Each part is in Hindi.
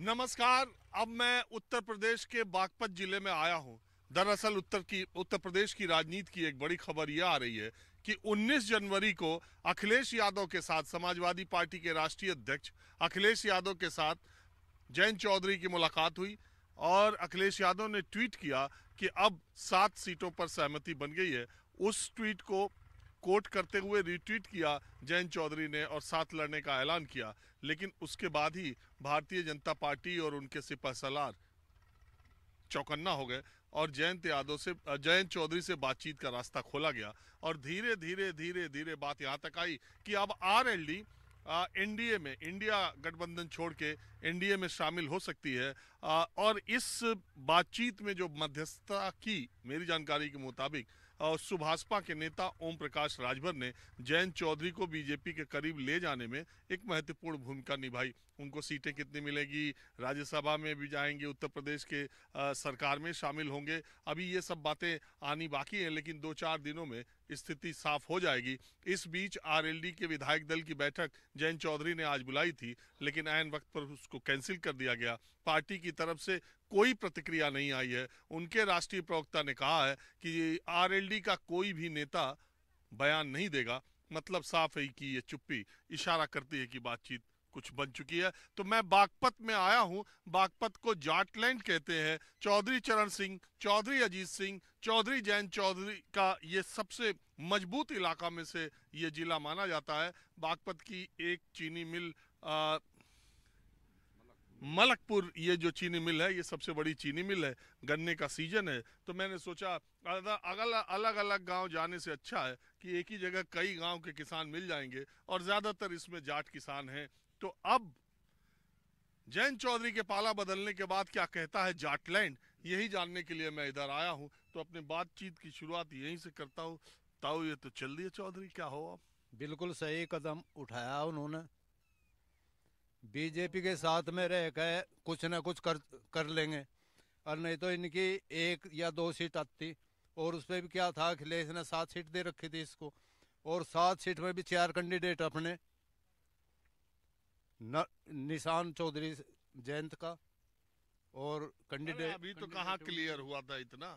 नमस्कार अब मैं उत्तर प्रदेश के बागपत जिले में आया हूं दरअसल उत्तर की उत्तर प्रदेश की राजनीति की एक बड़ी खबर यह आ रही है कि 19 जनवरी को अखिलेश यादव के साथ समाजवादी पार्टी के राष्ट्रीय अध्यक्ष अखिलेश यादव के साथ जयंत चौधरी की मुलाकात हुई और अखिलेश यादव ने ट्वीट किया कि अब सात सीटों पर सहमति बन गई है उस ट्वीट को कोट करते हुए रिट्वीट किया जयंत चौधरी ने और साथ लड़ने का ऐलान किया लेकिन उसके बाद ही भारतीय जनता पार्टी और उनके सिपा सलार चौकन्ना हो गए और जयंत यादव से जयंत चौधरी से बातचीत का रास्ता खोला गया और धीरे धीरे धीरे धीरे बात यहाँ तक आई कि अब आर एल डी एनडीए में इंडिया गठबंधन छोड़ के एनडीए में शामिल हो सकती है आ, और इस बातचीत में जो मध्यस्थता की मेरी जानकारी के मुताबिक और सुभाषपा के नेता ओम प्रकाश राजभर ने जयंत चौधरी को बीजेपी के करीब ले जाने में एक महत्वपूर्ण भूमिका निभाई उनको सीटें कितनी मिलेगी राज्यसभा में भी जाएंगे उत्तर प्रदेश के आ, सरकार में शामिल होंगे अभी ये सब बातें आनी बाकी हैं लेकिन दो चार दिनों में स्थिति साफ हो जाएगी इस बीच आरएलडी के विधायक दल की बैठक जयंत चौधरी ने आज बुलाई थी लेकिन आयन वक्त पर उसको कैंसिल कर दिया गया पार्टी की तरफ से कोई प्रतिक्रिया नहीं आई है उनके राष्ट्रीय प्रवक्ता ने कहा है कि आरएलडी का कोई भी नेता बयान नहीं देगा मतलब साफ है कि ये चुप्पी इशारा करती है कि बातचीत कुछ बन चुकी है तो मैं बागपत में आया हूं बागपत को जाटलैंड कहते हैं चौधरी चरण सिंह चौधरी अजीत सिंह चौधरी जैन चौधरी का ये सबसे मजबूत इलाका में से ये जिला माना जाता है बागपत की एक चीनी मिल आ, मलकपुर ये जो चीनी मिल है ये सबसे बड़ी चीनी मिल है गन्ने का सीजन है तो मैंने सोचा अगला अलग अलग गांव जाने से अच्छा है कि एक ही जगह कई गांव के किसान मिल जाएंगे और ज़्यादातर इसमें जाट किसान हैं तो अब जैन चौधरी के पाला बदलने के बाद क्या कहता है जाटलैंड यही जानने के लिए मैं इधर आया हूँ तो अपने बातचीत की शुरुआत यहीं से करता हूँ ताओ ये तो चल दिए चौधरी क्या हो आप बिल्कुल सही कदम उठाया उन्होंने बीजेपी के साथ में रह कर कुछ ना कुछ कर कर लेंगे और नहीं तो इनकी एक या दो सीट आती और उस पर भी क्या था अखिलेश ने सात सीट दे रखी थी इसको और सात सीट में भी चार कैंडिडेट अपने न, निशान चौधरी जयंत का और कैंडिडेट अभी तो कहाँ क्लियर हुआ था इतना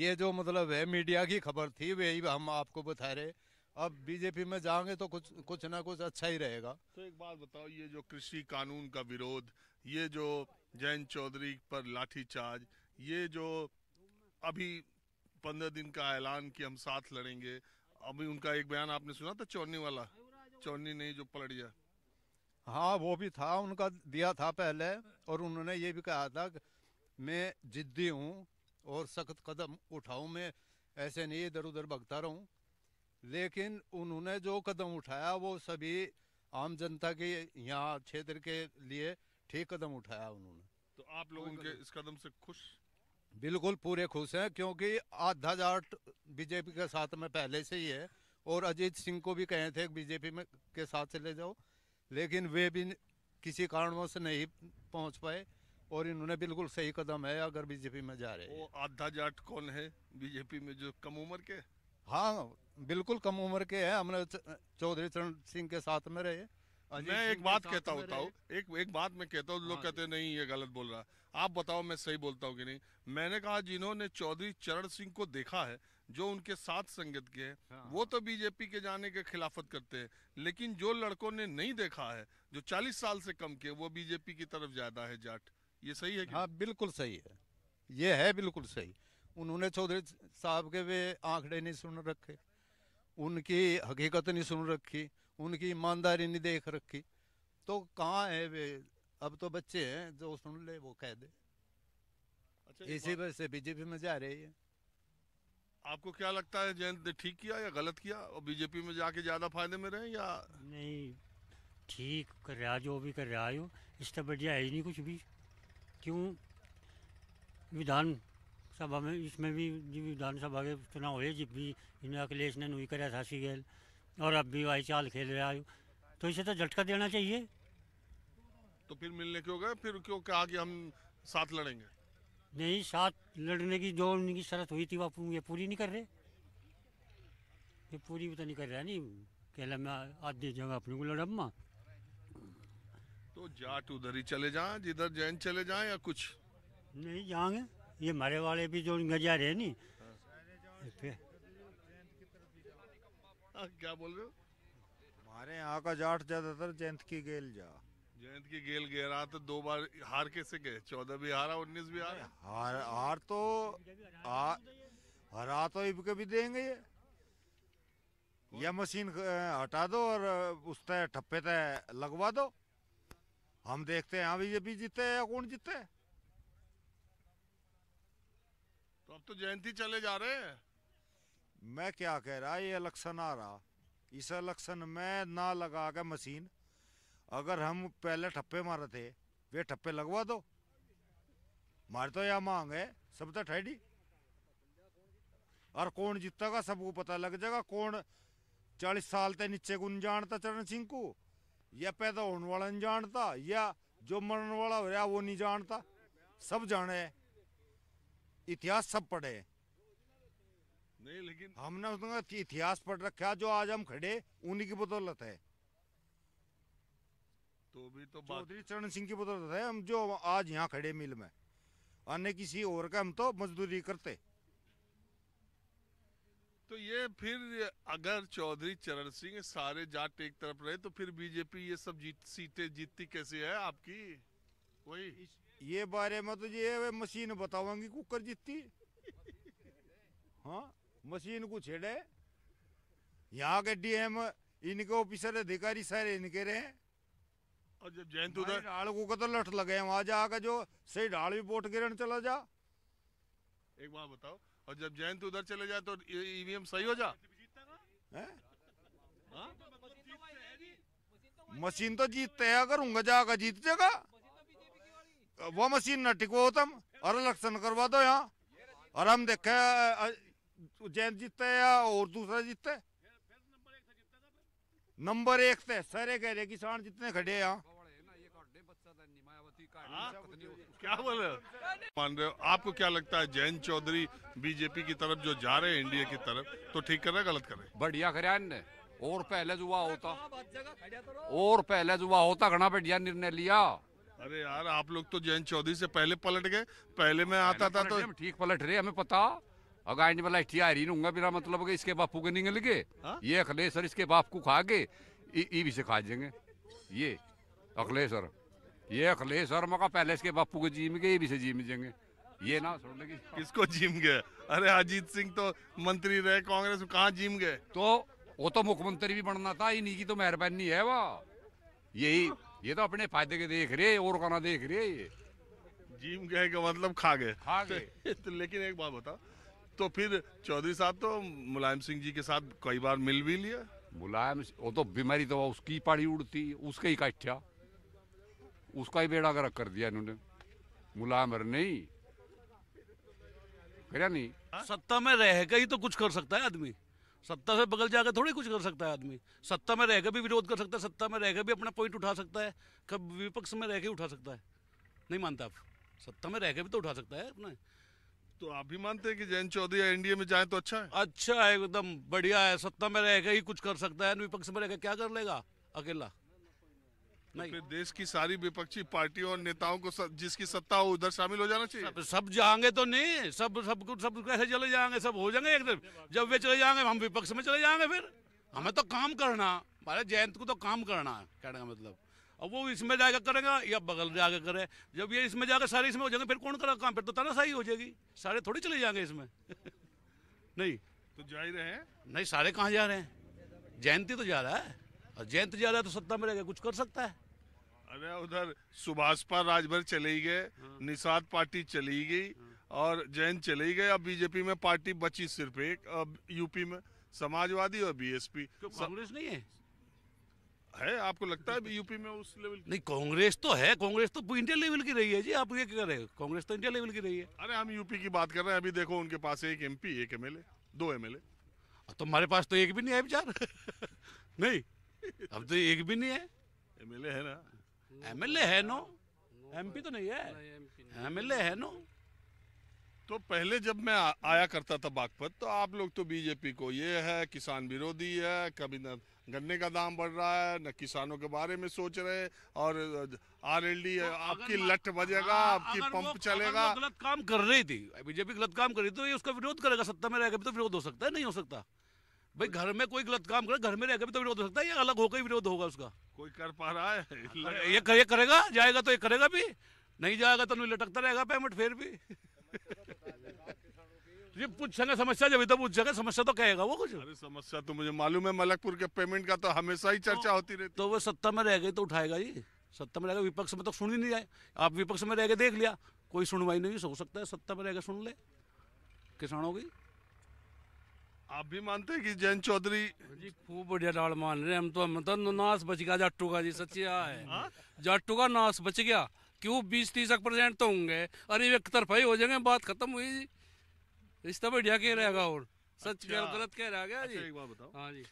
ये जो मतलब है मीडिया की खबर थी वही हम आपको बता रहे अब बीजेपी में जाओगे तो कुछ कुछ ना कुछ अच्छा ही रहेगा तो एक बात बताओ ये जो कृषि कानून का विरोध ये जो जैन चौधरी पर लाठीचार्ज ये जो अभी पंद्रह दिन का ऐलान कि हम साथ लड़ेंगे अभी उनका एक बयान आपने सुना था चौनी वाला चौनी नहीं जो पलट गया हाँ वो भी था उनका दिया था पहले और उन्होंने ये भी कहा था मैं जिद्दी हूँ और सख्त कदम उठाऊँ मैं ऐसे नहीं इधर उधर भगता रहूँ लेकिन उन्होंने जो कदम उठाया वो सभी आम जनता के यहाँ क्षेत्र के लिए ठीक कदम उठाया उन्होंने तो आप लोग उनके इस कदम से खुश बिल्कुल पूरे खुश हैं क्योंकि आधा जाट बीजेपी के साथ में पहले से ही है और अजीत सिंह को भी कहे थे बीजेपी में के साथ चले जाओ लेकिन वे भी किसी से नहीं पहुंच पाए और इन्होंने बिल्कुल सही कदम है अगर बीजेपी में जा रहे हैं वो आधा जाट कौन है बीजेपी में जो कम उम्र के हाँ बिल्कुल कम उम्र के हैं हमने चौधरी चरण सिंह के साथ में रहे मैं एक बात कहता होता हूँ एक एक बात मैं कहता हूँ लोग हाँ कहते नहीं ये गलत बोल रहा आप बताओ मैं सही बोलता हूँ कि नहीं मैंने कहा जिन्होंने चौधरी चरण सिंह को देखा है जो उनके साथ संगत के हैं हाँ। वो तो बीजेपी के जाने के खिलाफत करते हैं लेकिन जो लड़कों ने नहीं देखा है जो चालीस साल से कम के वो बीजेपी की तरफ ज्यादा है जाट ये सही है हाँ बिल्कुल सही है ये है बिल्कुल सही उन्होंने चौधरी साहब के वे आंकड़े नहीं सुन रखे उनकी हकीकत नहीं सुन रखी उनकी ईमानदारी नहीं देख रखी तो कहाँ है वे अब तो बच्चे हैं जो सुन ले वो कह दे अच्छा इसी वजह से बीजेपी में जा रही है आपको क्या लगता है जयंत ने ठीक किया या गलत किया और बीजेपी में जाके ज्यादा फायदे में रहे या नहीं ठीक कर रहा जो भी कर रहा हो इससे बढ़िया है ही नहीं कुछ भी क्यों विधान सभा में इसमें भी जी विधानसभा के चुनाव हुए जब भी इन्हें अखिलेश ने नुई कराया था सीएल और अब भी वही चाल खेल रहा है तो इसे तो झटका देना चाहिए तो फिर मिलने क्यों गए फिर क्यों कहा कि हम साथ लड़ेंगे नहीं साथ लड़ने की जो उनकी शर्त हुई थी वो ये पूरी नहीं कर रहे ये पूरी भी तो नहीं कर रहा नहीं कहला मैं आधी जगह अपने को लड़म्मा तो जाट उधर ही चले जाए जिधर जैन चले जाए या कुछ नहीं जाएंगे ये मरे वाले भी जो गजा रहे नी क्या बोल रहे हो हमारे यहाँ का जाट ज्यादातर जयंत की गेल जा जयंत की गेल गया रहा तो दो बार हार कैसे गए चौदह भी हारा उन्नीस भी हारा हार हार तो आ, हरा तो इब के भी देंगे ये यह मशीन हटा दो और उस तय ठप्पे तय लगवा दो हम देखते हैं अभी ये भी जीते या कौन जीते है तो अब तो जयंती चले जा रहे हैं मैं क्या कह रहा ये इलेक्शन आ रहा इस इलेक्शन में ना लगा के मशीन अगर हम पहले ठप्पे मारे थे वे ठप्पे लगवा दो मार तो यह मांग है सब तो ठेडी और कौन जीतेगा सबको पता लग जाएगा कौन चालीस साल ते नीचे को नहीं जानता चरण सिंह को या पैदा होने वाला नहीं जानता या जो मरने वाला हो रहा वो नहीं जानता सब जाने है इतिहास सब पढ़े नहीं लेकिन हमने उसका इतिहास पढ़ रखा जो आज हम खड़े उन्हीं की बदौलत है तो भी तो चौधरी चरण सिंह की बदौलत है हम जो आज यहाँ खड़े मिल में अन्य किसी और का हम तो मजदूरी करते तो ये फिर अगर चौधरी चरण सिंह सारे जाट एक तरफ रहे तो फिर बीजेपी ये सब जीत सीटें जीतती कैसे है आपकी वही ये बारे में तो ये मशीन बतावांगी कुकर जितती हाँ मशीन को छेड़े यहाँ के डीएम इनके ऑफिसर अधिकारी सारे इनके रहे और जब जयंत तो उधर ढाल को लठ लगे वहां जो सही ढाल भी चला जा एक बार बताओ और जब जयंत तो उधर चले जाए तो ईवीएम e सही हो जा हाँ? तो मशीन तो जीतते है अगर उंगा जाकर जीत जाएगा वो मशीन न तम और इलेक्शन करवा दो यहाँ और हम देखे जैन जीतते या और दूसरा जीतते नंबर एक थे सारे कह रहे किसान जितने खड़े यहाँ क्या बोल मान रहे हो आपको क्या लगता है जैन चौधरी बीजेपी की तरफ जो जा रहे हैं इंडिया की तरफ तो ठीक कर रहे गलत कर रहे बढ़िया कर और पहले जुआ होता और पहले जुआ होता घना बढ़िया निर्णय लिया अरे यार आप लोग तो जयंत चौधरी से पहले पलट गए पहले मैं आता था तो ठीक पलट रहे हमें पता अगर बिना मतलब के इसके बापू के निकल गए हाँ? ये अखिलेश्वर इसके बाप को खा के से खा जाएंगे ये अखिलेश्वर ये अखिलेश्वर मका पहले इसके बापू को जीम गए ये से जीम जाएंगे ये ना सुन लगी किसको जीम गए अरे अजीत सिंह तो मंत्री रहे कांग्रेस में कहा जीम गए तो वो तो मुख्यमंत्री भी बनना था इन्हीं की तो मेहरबानी है वाह यही ये तो अपने फायदे के देख रहे और खाना देख रहे ये जीम गए का मतलब खा गए खा गए तो लेकिन एक बात बता तो फिर चौधरी साहब तो मुलायम सिंह जी के साथ कई बार मिल भी लिया मुलायम वो तो बीमारी तो उसकी पाड़ी उड़ती उसके ही काटा उसका ही बेड़ा गर्क कर दिया इन्होंने मुलायम नहीं करा नहीं हाँ? सत्ता में रह गई तो कुछ कर सकता है आदमी सत्ता से बगल जाकर थोड़ी कुछ कर सकता है आदमी सत्ता में रहकर भी विरोध कर सकता है सत्ता में रहकर भी अपना पॉइंट उठा सकता है कब विपक्ष में रह के उठा सकता है नहीं मानता आप सत्ता में रहकर भी तो उठा सकता है अपना तो आप भी मानते हैं कि जैन चौधरी एनडीए में जाए तो अच्छा है अच्छा है एकदम बढ़िया है सत्ता में रहकर ही कुछ कर सकता है विपक्ष में रहकर क्या कर लेगा अकेला तो नहीं देश की सारी विपक्षी पार्टियों और नेताओं को सब, जिसकी सत्ता हो उधर शामिल हो जाना चाहिए सब, सब जाएंगे तो नहीं सब सब सब कैसे चले जाएंगे सब हो जाएंगे एकदम जब वे चले जाएंगे हम विपक्ष में चले जाएंगे फिर हमें तो काम करना हमारे जयंत को तो काम करना है कहने का मतलब अब वो इसमें जाकर करेगा या बगल जाकर करे जब ये इसमें जाकर सारे इसमें हो जाएंगे फिर कौन करेगा काम फिर तो तानाशाही हो जाएगी सारे थोड़ी चले जाएंगे इसमें नहीं तो जा ही रहे हैं नहीं सारे कहाँ जा रहे हैं जयंती तो जा रहा है और जयंत जा रहा है तो सत्ता में रहेगा कुछ कर सकता है अरे उधर सुभाषपा राजभर चले गए हाँ। निषाद पार्टी चली गई हाँ। और जैन चले गए अब बीजेपी में पार्टी बची सिर्फ एक अब यूपी में समाजवादी और बीएसपी कांग्रेस नहीं है है आपको लगता है यूपी में उस लेवल नहीं कांग्रेस तो है कांग्रेस तो इंडिया लेवल की रही है जी आप ये कह रहे हो कांग्रेस तो इंडिया लेवल की रही है अरे हम यूपी की बात कर रहे हैं अभी देखो उनके पास एक एमपी एक एमएलए दो एमएलए तो हमारे पास तो एक भी नहीं है विचार नहीं अब तो एक भी नहीं है एमएलए है ना एम एल ए है नो एम पी तो नहीं है एम एल ए है नो तो पहले जब मैं आया करता था बागपत तो आप लोग तो बीजेपी को ये है किसान विरोधी है कभी न गन्ने का दाम बढ़ रहा है न किसानों के बारे में सोच रहे और आर एल डी आपकी लट बजेगा हाँ, आपकी पंप चलेगा गलत काम कर रही थी बीजेपी गलत काम कर रही थी तो ये उसका विरोध करेगा सत्ता में रहेगा तो विरोध हो सकता है नहीं हो सकता भाई घर में कोई गलत काम करे घर में रहकर भी तो विरोध हो सकता है अलग होकर विरोध होगा उसका कोई कर पा रहा है ये कर, ये करेगा जाएगा तो ये करेगा भी नहीं जाएगा तो नहीं लटकता रहेगा पेमेंट फिर भी ये पूछेंगे समस्या जब इधर पूछेगा समस्या तो कहेगा वो कुछ अरे समस्या तो मुझे मालूम है मलकपुर के पेमेंट का तो हमेशा ही चर्चा तो होती रहती तो वो सत्ता में रह गई तो उठाएगा जी सत्ता में रहेगा विपक्ष में तो सुन ही नहीं जाए आप विपक्ष में रह गए देख लिया कोई सुनवाई नहीं हो सकता है सत्ता में रह के सुन ले किसानों की आप भी मानते हैं कि जैन चौधरी जी खूब बढ़िया डाल मान रहे हम तो हम तो नाश बच गया जाटू का जी सच्ची आ है हाँ? जाटू का नाश बच गया क्यों बीस तीस परसेंट तो होंगे अरे एक तरफा ही हो जाएंगे बात खत्म हुई जी रिश्ता बढ़िया कह रहेगा और सच अच्छा, गलत कह रहा गया अच्छा, जी एक बात बताओ हाँ जी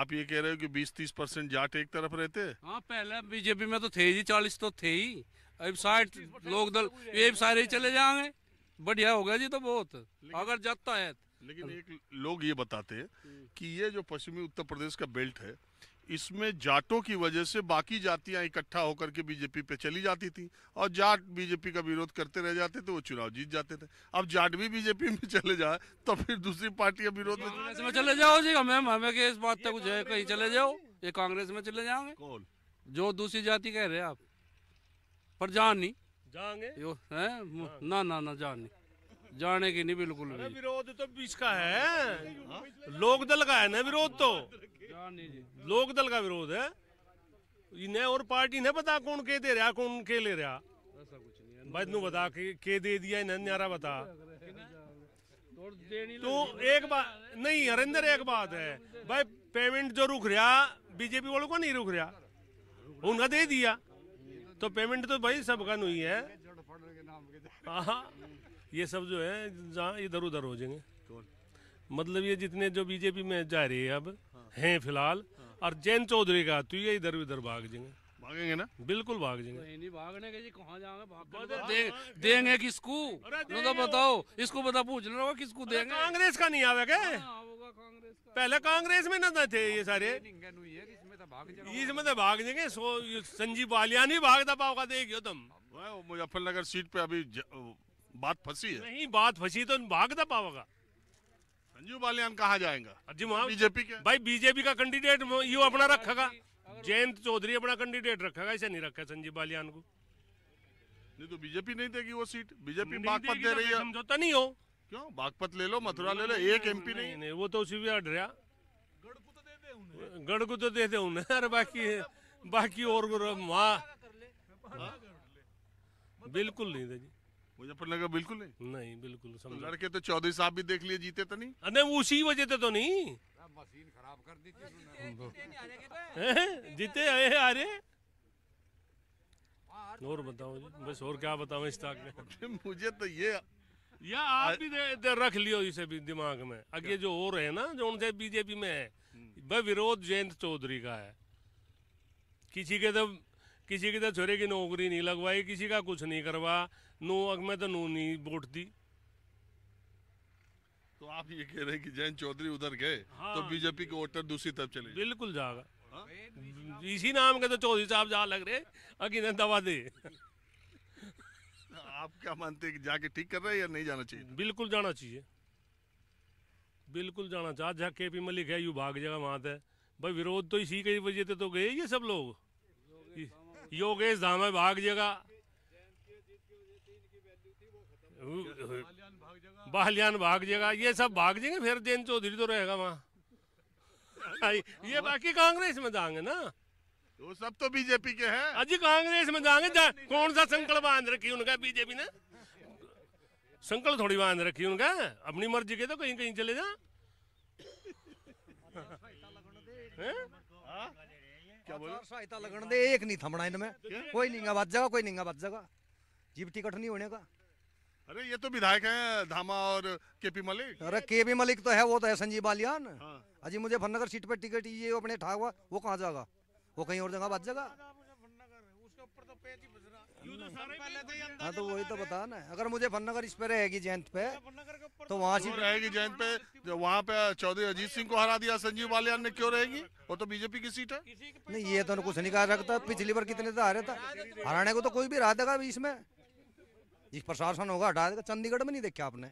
आप ये कह रहे हो कि 20-30 परसेंट जाट एक तरफ रहते हाँ पहले बीजेपी में तो थे जी चालीस तो थे ही अब साठ लोग तो दल ये सारे चले जाएंगे बढ़िया हो गया जी तो बहुत अगर जाता है तो लेकिन एक लोग ये बताते हैं कि ये जो पश्चिमी उत्तर प्रदेश का बेल्ट है इसमें जाटों की वजह से बाकी जातियां इकट्ठा होकर के बीजेपी पे चली जाती थी और जाट बीजेपी का विरोध करते रह जाते थे वो चुनाव जीत जाते थे अब जाट भी बीजेपी में चले जाए तो फिर दूसरी पार्टी का विरोध में चले, चले जाओ जी मैम हमें इस बात तक कुछ है कहीं चले जाओ ये कांग्रेस में चले जाओगे कौन जो दूसरी जाति कह रहे आप पर जान नहीं जाएंगे ना ना ना जान नहीं जाने की नहीं बिल्कुल भी विरोध तो बीच का है लोक दल का है ना विरोध तो लोक दल का विरोध है इन्हें और पार्टी ने बता कौन के दे रहा कौन के ले रहा बदनू बता के, के दे दिया इन्हें न्यारा बता तो एक बात नहीं हरिंदर एक बात है भाई पेमेंट जो रुक रहा बीजेपी वालों को नहीं रुक रहा उन्हें दे दिया तो पेमेंट तो भाई सबका नहीं है हाँ ये सब जो है जहाँ इधर उधर हो जाएंगे कौन मतलब ये जितने जो बीजेपी में जा रही है अब हाँ। हैं फिलहाल हाँ। और जैन चौधरी का तो ये इधर उधर भाग जाएंगे भागेंगे ना बिल्कुल भाग जाएंगे तो नहीं भागने के जी कहाँ जाएंगे दे, देंगे किसको तो बताओ इसको बता पूछ लेना किसको देंगे कांग्रेस का नहीं आवे क्या हाँ, हाँ, पहले कांग्रेस में ना थे ये सारे तो इसमें तो भाग जाएंगे संजीव बालियान नहीं भागता पाओगा देखियो तुम मुजफ्फरनगर सीट पे अभी बात फंसी है नहीं बात फंसी तो भागदा पावेगा संजू बालियान कहा जाएगा जी बीजेपी के भाई बीजेपी का कैंडिडेट यू अपना रखेगा जयंत चौधरी अपना कैंडिडेट रखेगा इसे नहीं रखा संजीव बालियान को नहीं तो बीजेपी नहीं देगी वो सीट बीजेपी बागपत दे तो रही है समझौता नहीं हो क्यों बागपत ले लो मथुरा ले लो एक एमपी नहीं नहीं वो तो उसी भी अड़ रहा गढ़ को तो दे दे उन्हें अरे बाकी बाकी और वहां तो बिल्कुल नहीं दे जी मुजफ्फरनगर बिल्कुल नहीं नहीं बिल्कुल तो लड़के तो चौधरी साहब भी देख लिए जीते तो नहीं नहीं उसी वजह से तो नहीं मशीन खराब कर दी थी जीते आए हैं आ रहे और बताओ बस और क्या बताओ इस में मुझे तो ये या आप भी दे, दे रख लियो इसे भी दिमाग में अगे जो और है ना जो उनसे बीजेपी में है वह विरोध जयंत चौधरी का है किसी के तो किसी के तो छोरे की नौकरी नहीं लगवाई किसी का कुछ नहीं करवा नो अग मैं तो नो नहीं वोट दी तो आप ये कह रहे हैं कि जैन चौधरी उधर गए तो हाँ, तो बीजेपी के वोटर दूसरी तरफ चले बिल्कुल जाएगा हाँ? इसी नाम के तो चौधरी साहब जा लग रहे अकी ने दवा दे आप क्या मानते हैं कि जाके ठीक कर रहे हैं या नहीं जाना चाहिए बिल्कुल जाना चाहिए बिल्कुल जाना चाहिए जहाँ के पी मलिक है यू भाग जाएगा वहां से तो भाई विरोध तो इसी के वजह से तो गए ये सब लोग योगेश धाम भाग जाएगा बहलियान भाग जाएगा ये सब भाग जाएंगे फिर जैन चौधरी तो रहेगा वहाँ ये बाकी कांग्रेस में जाएंगे ना तो सब तो बीजेपी के हैं अजी कांग्रेस में जाएंगे जा, कौन सा संकल्प बांध रखी उनका बीजेपी ने संकल थोड़ी बांध रखी उनका अपनी मर्जी के तो कहीं कहीं चले जा हाँ? क्या लगन दे एक नहीं थमना इनमें कोई नहीं बच जाएगा कोई नहीं बच जाएगा जीप टिकट नहीं होने का अरे ये तो विधायक हैं धामा और केपी मलिक अरे केपी मलिक तो है वो तो है संजीव बालियान हाँ। अजी मुझे फनगर सीट पर टिकट ये अपने ठाकुआ वो कहाँ जाएगा वो कहीं और जगह बात जगह हाँ तो वही तो बता ना अगर मुझे फनगर इस पे रहेगी जयंत पे तो वहाँ से रहेगी जयंत पे जो वहाँ पे चौधरी अजीत सिंह को हरा दिया संजीव बालियान ने क्यों रहेगी वो तो बीजेपी की सीट है नहीं ये तो कुछ नहीं कहा सकता पिछली बार कितने तो हारे था हराने को तो कोई भी रहा देगा इसमें जिस प्रशासन होगा हटा देगा तो चंडीगढ़ में नहीं देखा आपने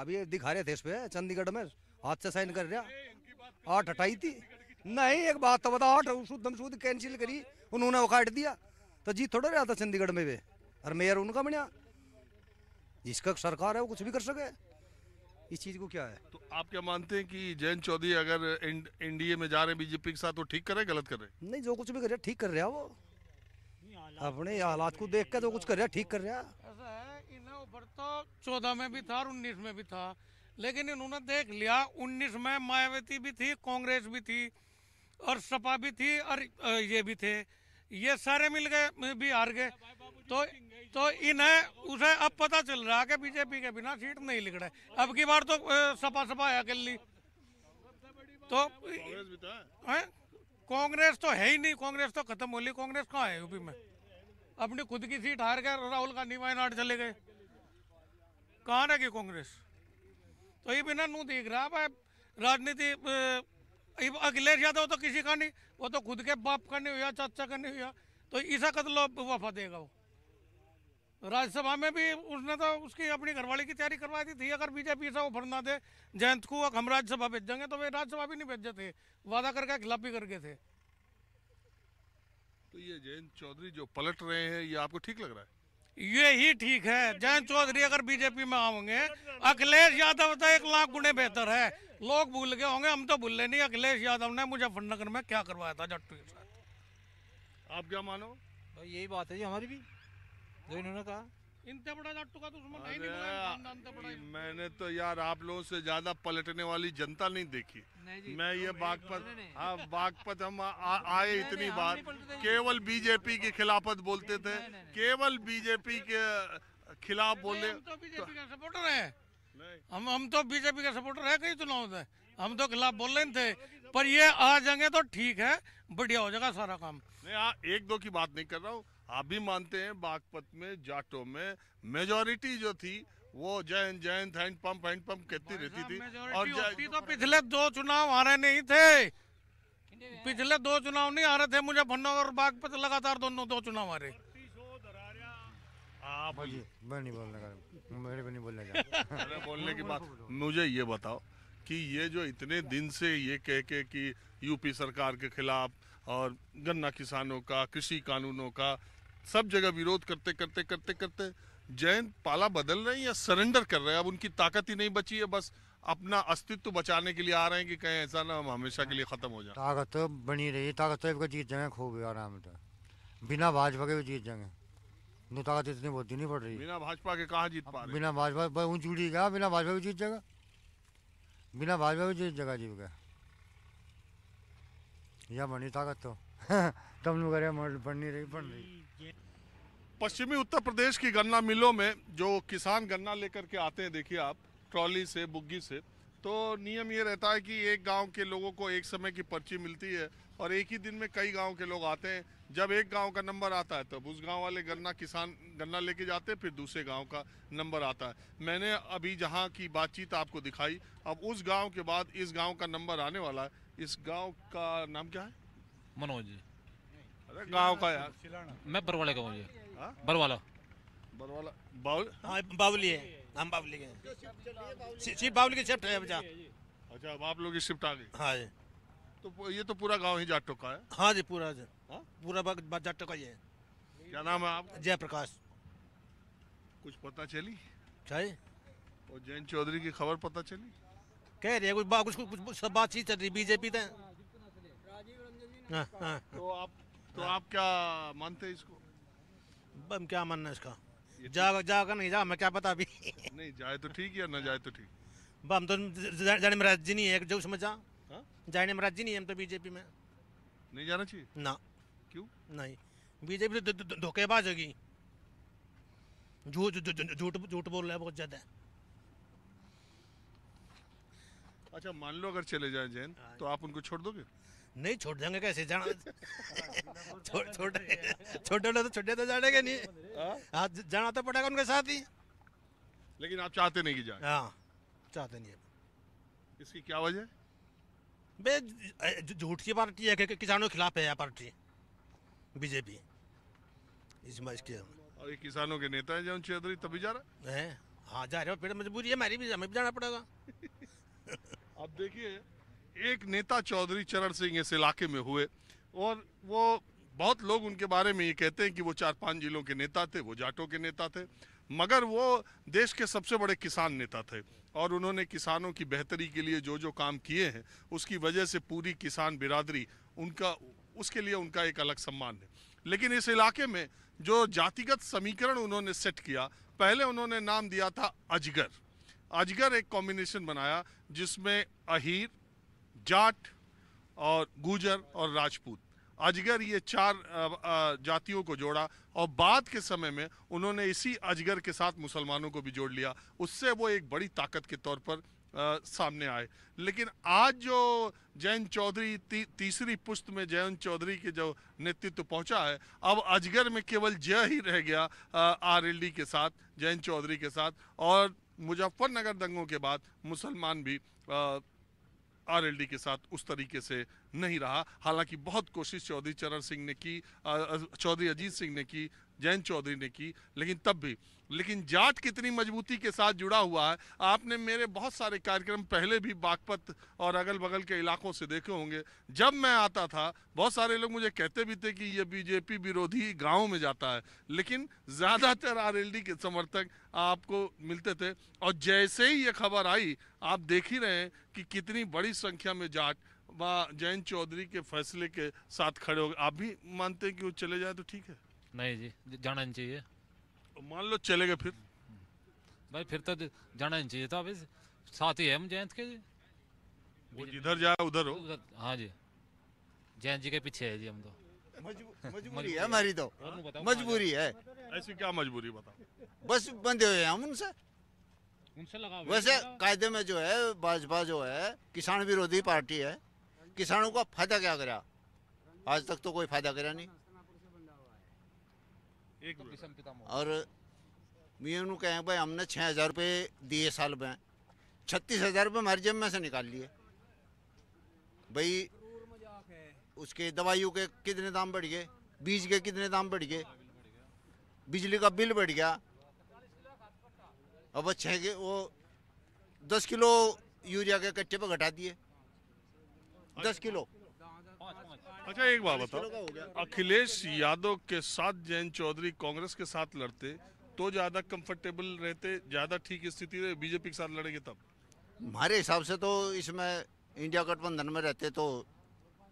अभी दिखा रहे थे इस पे चंडीगढ़ में हाथ से साइन कर रहा आठ हटाई थी नहीं एक बात तो बता आठ शुद्ध शुद्ध कैंसिल करी उन्होंने वो काट दिया तो जी थोड़ा रहा था चंडीगढ़ में वे और मेयर उनका बनिया जिसका सरकार है वो कुछ भी कर सके इस चीज को क्या है तो आप क्या मानते हैं कि जयंत चौधरी अगर एनडीए में जा रहे हैं बीजेपी के साथ तो ठीक कर रहे गलत कर रहे नहीं जो कुछ भी कर रहे ठीक कर रहे हैं वो अपने हालात को देख कर जो तो कुछ कर रहा ठीक कर रहा ऐसा है इन्हें उभर तो चौदह में भी था और उन्नीस में भी था लेकिन इन्होंने देख लिया उन्नीस में मायावती भी थी कांग्रेस भी थी और सपा भी थी और ये भी थे ये सारे मिल गए भी हार गए तो तो इन्हें उसे अब पता चल रहा है कि बीजेपी के बिना सीट नहीं लिख रहे अब की बार तो सपा सपा है अकेली तो कांग्रेस तो है ही नहीं कांग्रेस तो खत्म होली कांग्रेस कहाँ है यूपी में अपनी खुद की सीट हार कर राहुल गांधी वायनाड चले गए कहाँ रह गई कांग्रेस तो ये बिना नू देख रहा है राजनीति अखिलेश यादव तो किसी का नहीं वो तो खुद के बाप का नहीं हुआ चाचा का नहीं हुआ तो ईसा कदलो वफा देगा वो राज्यसभा में भी उसने तो उसकी अपनी घरवाली की तैयारी करवा दी थी अगर बीजेपी से वो फरना दे जयंत को हम राज्यसभा भेजेंगे तो वे राज्यसभा भी नहीं भेजे थे वादा करके खिलाफी करके थे तो ये जयंत चौधरी जो पलट रहे हैं ये आपको ठीक लग रहा है ये ही ठीक है जयंत चौधरी अगर बीजेपी में आओगे अखिलेश यादव तो एक लाख गुणे बेहतर है लोग भूल गए होंगे हम तो भूले नहीं अखिलेश यादव ने मुजफ्फरनगर में क्या करवाया था जट्टू के साथ आप क्या मानो भाई यही बात है जी हमारी भी जो इन्होंने कहा इनते बड़ा लट्टू दुश्मन तो नहीं निकला मैंने तो यार आप लोगों से ज्यादा पलटने वाली जनता नहीं देखी नहीं मैं ये बागपत हाँ बागपत हम आए इतनी बार केवल बीजेपी के खिलाफत बोलते थे केवल बीजेपी के खिलाफ बोले हम तो बीजेपी का सपोर्टर है हम हम तो बीजेपी सपोर्टर है कई चुनाव से हम तो खिलाफ बोल रहे थे पर ये आ जाएंगे तो ठीक है बढ़िया हो जाएगा सारा काम नहीं आ, हाँ, एक दो की बात नहीं कर रहा हूँ आप भी मानते हैं बागपत में जाटों में मेजोरिटी जो थी वो जैन जैन हैंड पंप हैंड पंप कहती रहती थी और होती तो पिछले दो चुनाव आ रहे नहीं थे पिछले दो चुनाव नहीं आ रहे थे मुझे भन्ना और बागपत लगातार दोनों दो चुनाव आ रहे मैं नहीं बोलना मेरे बोलने की बात मुझे ये बताओ कि ये जो इतने दिन से ये कह के कि यूपी सरकार के खिलाफ और गन्ना किसानों का कृषि कानूनों का सब जगह विरोध करते करते करते करते जैन पाला बदल रहे हैं या सरेंडर कर रहे हैं अब उनकी ताकत ही नहीं बची है बस अपना अस्तित्व बचाने के लिए आ रहे हैं कि कहीं ऐसा ना हम हमेशा के लिए खत्म हो जाए ताकत तो बनी रही ताकत तो जीत जाएंगे खो गए आराम से तो। बिना भाजपा के भी जीत जाएंगे नहीं ताकत इतनी बहुत नहीं पड़ रही बिना भाजपा के कहाँ जीत पा रहे बिना भाजपा ऊँच जुड़ी गया बिना भाजपा भी जीत जाएगा बिना भाजपा भी जीत जाएगा जीत गया यह बनी ताकत तो करे मॉडल रही बन रही पश्चिमी उत्तर प्रदेश की गन्ना मिलों में जो किसान गन्ना लेकर के आते हैं देखिए आप ट्रॉली से बुग्गी से तो नियम ये रहता है कि एक गांव के लोगों को एक समय की पर्ची मिलती है और एक ही दिन में कई गांव के लोग आते हैं जब एक गांव का नंबर आता है तब तो उस गांव वाले गन्ना किसान गन्ना लेके जाते हैं फिर दूसरे गांव का नंबर आता है मैंने अभी जहां की बातचीत आपको दिखाई अब उस गांव के बाद इस गांव का नंबर आने वाला है इस गाँव का नाम क्या है मनोज जी अरे गांव का यार मैं बरवाले का हूँ जी हाँ? बरवाला बरवाला बाउल हाँ बावली है हम बावली के हैं बावली की शिफ्ट है अच्छा अब आप लोग शिफ्ट आ गई हाँ जी तो ये तो पूरा गांव ही जाटो का है हाँ जी पूरा जी हाँ? पूरा जाटो का ही है क्या नाम है आप जयप्रकाश कुछ पता चली चाहे और जैन चौधरी की खबर पता चली कह रहे हैं कुछ कुछ कुछ सब बातचीत चल रही बीजेपी तो तो आप तो आप क्या मानते हैं इसको हम क्या मानना इसका जाओ जाओ का नहीं जाओ मैं क्या पता अभी नहीं जाए तो ठीक है ना जाए तो ठीक हम तो जाने में राज्य नहीं है जो समझ जा हाँ? जाने में राज्य नहीं है हम तो बीजेपी में नहीं जाना चाहिए ना क्यों नहीं बीजेपी तो धोखेबाज होगी झूठ झूठ झूठ बोल रहा है बहुत ज़्यादा अच्छा मान लो अगर चले जाए जैन हाँ। तो आप उनको छोड़ दोगे नहीं छोड़ देंगे कैसे जाना छोटे छोटे तो छोटे तो जाने के नहीं हाँ, हाँ जाना तो पड़ेगा उनके साथ ही लेकिन आप चाहते नहीं कि जाए हाँ चाहते नहीं है इसकी क्या वजह बे झूठ की पार्टी है कि किसानों के खिलाफ है यह पार्टी बीजेपी इसमें इसके और ये किसानों के नेता है जो चौधरी तभी जा रहा है हाँ जा रहे हो फिर मजबूरी है मेरी भी हमें भी जाना पड़ेगा आप देखिए एक नेता चौधरी चरण सिंह इस इलाके में हुए और वो बहुत लोग उनके बारे में ये कहते हैं कि वो चार पांच जिलों के नेता थे वो जाटों के नेता थे मगर वो देश के सबसे बड़े किसान नेता थे और उन्होंने किसानों की बेहतरी के लिए जो जो काम किए हैं उसकी वजह से पूरी किसान बिरादरी उनका उसके लिए उनका एक अलग सम्मान है लेकिन इस इलाके में जो जातिगत समीकरण उन्होंने सेट किया पहले उन्होंने नाम दिया था अजगर अजगर एक कॉम्बिनेशन बनाया जिसमें अहीर जाट और गुजर और राजपूत अजगर ये चार जातियों को जोड़ा और बाद के समय में उन्होंने इसी अजगर के साथ मुसलमानों को भी जोड़ लिया उससे वो एक बड़ी ताकत के तौर पर आ, सामने आए लेकिन आज जो जैन चौधरी ती, तीसरी पुश्त में जैन चौधरी के जो नेतृत्व पहुंचा है अब अजगर में केवल जय ही रह गया आरएलडी के साथ जैन चौधरी के साथ और मुजफ्फरनगर दंगों के बाद मुसलमान भी आ, आरएलडी के साथ उस तरीके से नहीं रहा हालांकि बहुत कोशिश चौधरी चरण सिंह ने की चौधरी अजीत सिंह ने की जयंत चौधरी ने की लेकिन तब भी लेकिन जाट कितनी मजबूती के साथ जुड़ा हुआ है आपने मेरे बहुत सारे कार्यक्रम पहले भी बागपत और अगल बगल के इलाकों से देखे होंगे जब मैं आता था बहुत सारे लोग मुझे कहते भी थे कि ये बीजेपी विरोधी गाँव में जाता है लेकिन ज़्यादातर आर के समर्थक आपको मिलते थे और जैसे ही ये खबर आई आप देख ही रहे हैं कि कितनी बड़ी संख्या में जाट व जयंत चौधरी के फैसले के साथ खड़े हो गए आप भी मानते हैं कि वो चले जाए तो ठीक है नहीं जी जाना नहीं चाहिए तो मान लो चले गए फिर भाई फिर तो जाना नहीं चाहिए था अभी साथ ही है हम जयंत के जी वो जिधर जाए उधर हो उधर हाँ जी जयंत जी के पीछे है जी हम तो मजबूरी है हमारी तो मजबूरी हाँ है ऐसी क्या मजबूरी बताओ बस बंधे हुए हैं हम उनसे उनसे लगा वैसे कायदे में जो है भाजपा जो है किसान विरोधी पार्टी है किसानों का फायदा क्या करा आज तक तो कोई फायदा करा नहीं एक तो और मैं उन्होंने कहें भाई हमने छः हज़ार रुपये दिए साल में छत्तीस हज़ार रुपये हमारी जेब में से निकाल लिए भाई उसके दवाइयों के कितने दाम बढ़ गए बीज के कितने दाम बढ़ गए बिजली का बिल बढ़ गया अब छः के वो दस किलो यूरिया के कट्टे पर घटा दिए दस अच्छा। किलो अच्छा एक बात बताओ अखिलेश यादव के साथ जयंत चौधरी कांग्रेस के साथ लड़ते तो ज्यादा कंफर्टेबल रहते ज्यादा ठीक स्थिति रहे बीजेपी के साथ लड़ेंगे तब हमारे हिसाब से तो इसमें इंडिया गठबंधन में रहते तो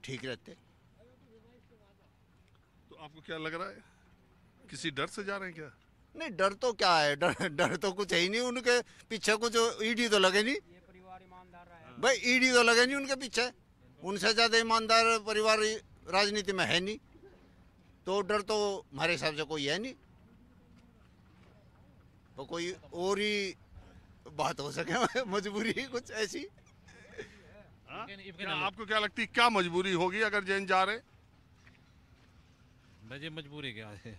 ठीक रहते तो आपको क्या लग रहा है किसी डर से जा रहे हैं क्या नहीं डर तो क्या है डर डर तो कुछ है ही नहीं उनके पीछे कुछ ईडी तो लगे नहीं भाई ईडी तो लगे नहीं उनके पीछे उनसे ज़्यादा ईमानदार परिवार राजनीति में है नहीं तो डर तो हमारे हिसाब से कोई है नहीं तो कोई और ही बात हो सके मजबूरी कुछ ऐसी हाँ? क्या आपको क्या लगती है क्या मजबूरी होगी अगर जैन जा रहे भाई मजबूरी क्या है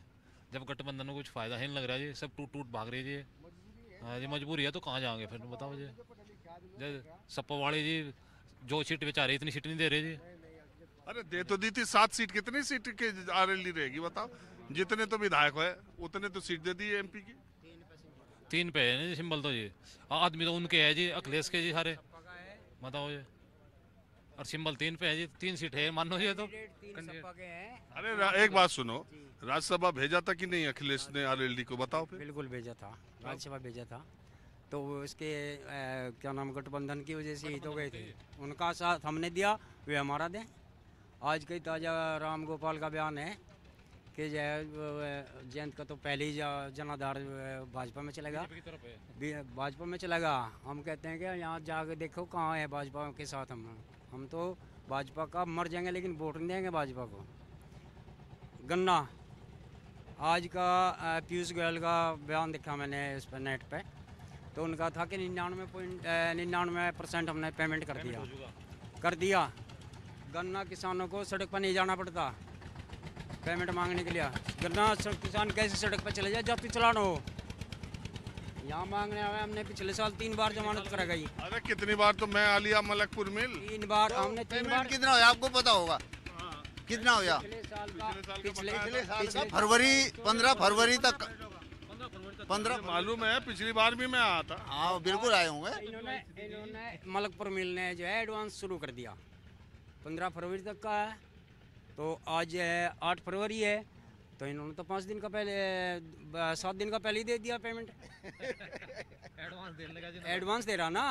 जब गठबंधन में कुछ फायदा ही नहीं लग रहा है सब टूट टूट भाग रहे जी हाँ जी मजबूरी है तो कहाँ जाएंगे फिर बताओ जी सब वाले जी जो सीट पे चाह रहे इतनी सीट नहीं दे रहे जी अरे दे तो दी थी सात सीट कितनी सीट के आर एल रहेगी बताओ जितने तो विधायक है उतने तो सीट दे दी एम पी की तीन पे है जी सिंबल तो जी आदमी तो उनके है जी अखिलेश के जी सारे बताओ जी और सिंबल तीन पे है जी तीन सीट है मान लो ये तो अरे एक बात सुनो राज्यसभा भेजा था कि नहीं अखिलेश ने आर को बताओ बिल्कुल भेजा था राज्यसभा भेजा था तो इसके ए, क्या नाम गठबंधन की वजह से ही तो गए थे उनका साथ हमने दिया वे हमारा दें आज कई ताज़ा राम गोपाल का बयान है कि जय जयंत का तो पहले ही जनाधार भाजपा में चलेगा भाजपा में चलेगा हम कहते हैं कि यहाँ जाके देखो कहाँ है भाजपा के साथ हम हम तो भाजपा का मर जाएंगे लेकिन वोट नहीं देंगे भाजपा को गन्ना आज का पीयूष गोयल का बयान देखा मैंने इस पर नेट पर तो उनका था कि निन्यानवे पॉइंट निन्यानवे परसेंट हमने पेमेंट कर दिया कर दिया गन्ना किसानों को सड़क पर नहीं जाना पड़ता पेमेंट मांगने के लिए गन्ना किसान कैसे सड़क पर चले जाए जाति चलाना हो यहाँ मांगने आए हमने पिछले साल तीन बार जमानत करा गई अरे कितनी बार तो मैं आलिया मलकपुर मिल तीन बार तो हमने तीन बार कितना हो आपको पता होगा हाँ। कितना होया पिछले फरवरी पंद्रह फरवरी तक पंद्रह मालूम है पिछली बार भी मैं आया था हाँ बिल्कुल आए होंगे मलकपुर मिल ने जो है एडवांस शुरू कर दिया पंद्रह फरवरी तक का है तो आज है आठ फरवरी है तो इन्होंने तो पाँच दिन का पहले सात दिन का पहले ही दे दिया पेमेंट एडवांस देने का एडवांस दे रहा ना